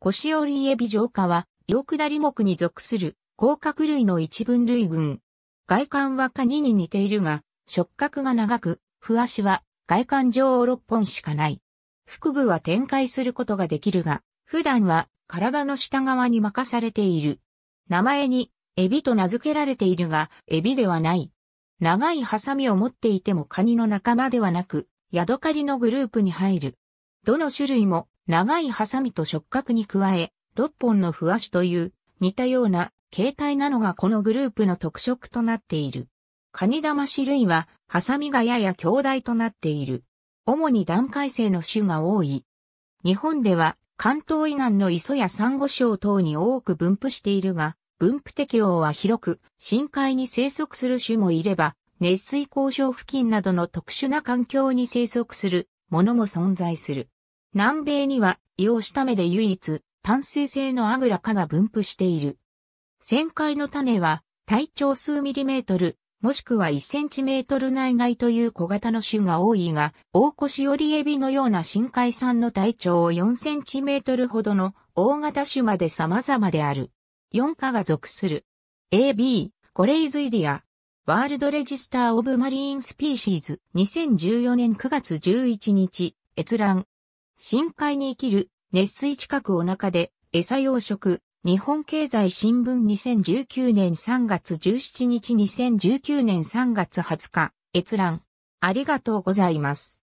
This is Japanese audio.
腰折りエビ浄化は、両下り木目に属する、甲殻類の一分類群。外観はカニに似ているが、触覚が長く、不足は外観上6本しかない。腹部は展開することができるが、普段は体の下側に任されている。名前に、エビと名付けられているが、エビではない。長いハサミを持っていてもカニの仲間ではなく、ヤドカリのグループに入る。どの種類も長いハサミと触角に加え、6本の不足という似たような形態なのがこのグループの特色となっている。カニダマシ類は、ハサミがやや強大となっている。主に段階性の種が多い。日本では、関東以南の磯やサンゴ礁等に多く分布しているが、分布適応は広く、深海に生息する種もいれば、熱水交渉付近などの特殊な環境に生息するものも存在する。南米には硫黄下目で唯一淡水性のアグラ化が分布している。旋回の種は体長数ミリメートル、もしくは1センチメートル内外という小型の種が多いが、大腰コオリエビのような深海産の体長を4センチメートルほどの大型種まで様々である。4科が属する。AB、コレイズイディア。ワールドレジスターオブマリーンスピーシーズ2014年9月11日、閲覧。深海に生きる熱水近くお腹で餌養殖日本経済新聞2019年3月17日2019年3月20日閲覧ありがとうございます。